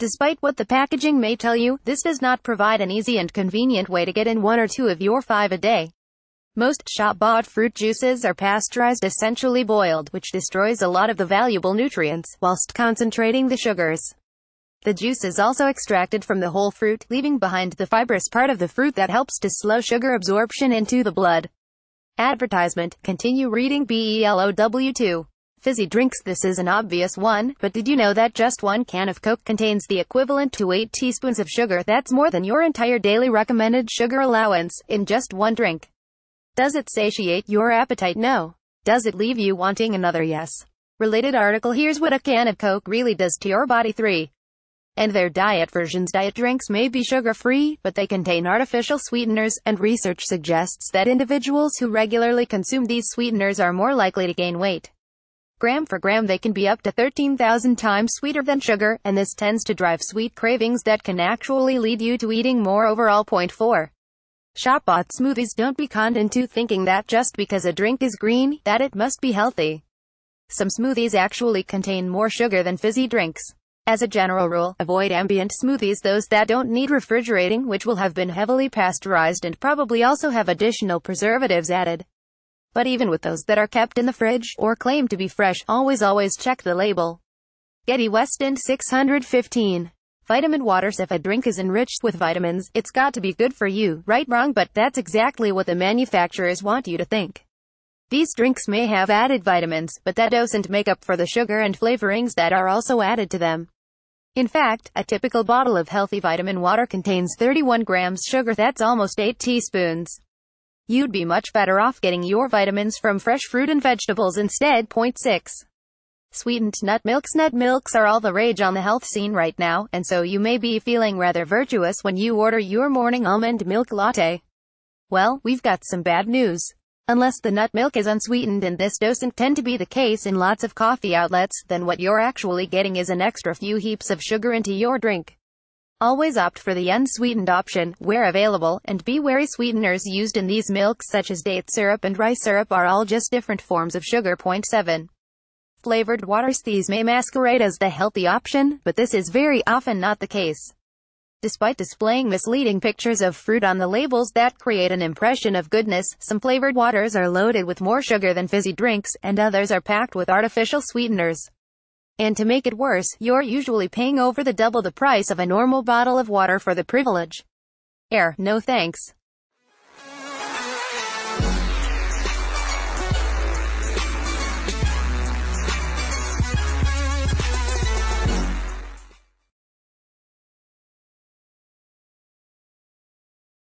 Despite what the packaging may tell you, this does not provide an easy and convenient way to get in one or two of your five a day. Most shop-bought fruit juices are pasteurized essentially boiled, which destroys a lot of the valuable nutrients, whilst concentrating the sugars. The juice is also extracted from the whole fruit, leaving behind the fibrous part of the fruit that helps to slow sugar absorption into the blood. Advertisement. Continue reading BELOW2. Fizzy drinks This is an obvious one, but did you know that just one can of Coke contains the equivalent to 8 teaspoons of sugar? That's more than your entire daily recommended sugar allowance, in just one drink. Does it satiate your appetite? No. Does it leave you wanting another? Yes. Related article Here's what a can of Coke really does to your body 3. And their diet versions diet drinks may be sugar-free, but they contain artificial sweeteners, and research suggests that individuals who regularly consume these sweeteners are more likely to gain weight. Gram for gram they can be up to 13,000 times sweeter than sugar, and this tends to drive sweet cravings that can actually lead you to eating more overall. Point 4. Shopbot smoothies don't be conned into thinking that just because a drink is green, that it must be healthy. Some smoothies actually contain more sugar than fizzy drinks. As a general rule, avoid ambient smoothies those that don't need refrigerating which will have been heavily pasteurized and probably also have additional preservatives added. But even with those that are kept in the fridge, or claim to be fresh, always always check the label. Getty West End 615. Vitamin waters If a drink is enriched with vitamins, it's got to be good for you, right wrong but that's exactly what the manufacturers want you to think. These drinks may have added vitamins, but that doesn't make up for the sugar and flavorings that are also added to them. In fact, a typical bottle of healthy vitamin water contains 31 grams sugar that's almost 8 teaspoons. You'd be much better off getting your vitamins from fresh fruit and vegetables instead. Point 6. Sweetened nut milks Nut milks are all the rage on the health scene right now, and so you may be feeling rather virtuous when you order your morning almond milk latte. Well, we've got some bad news. Unless the nut milk is unsweetened and this doesn't tend to be the case in lots of coffee outlets, then what you're actually getting is an extra few heaps of sugar into your drink. Always opt for the unsweetened option, where available, and be wary sweeteners used in these milks such as date syrup and rice syrup are all just different forms of sugar. 7. Flavored waters These may masquerade as the healthy option, but this is very often not the case. Despite displaying misleading pictures of fruit on the labels that create an impression of goodness, some flavored waters are loaded with more sugar than fizzy drinks, and others are packed with artificial sweeteners. And to make it worse, you're usually paying over the double the price of a normal bottle of water for the privilege. Air, no thanks.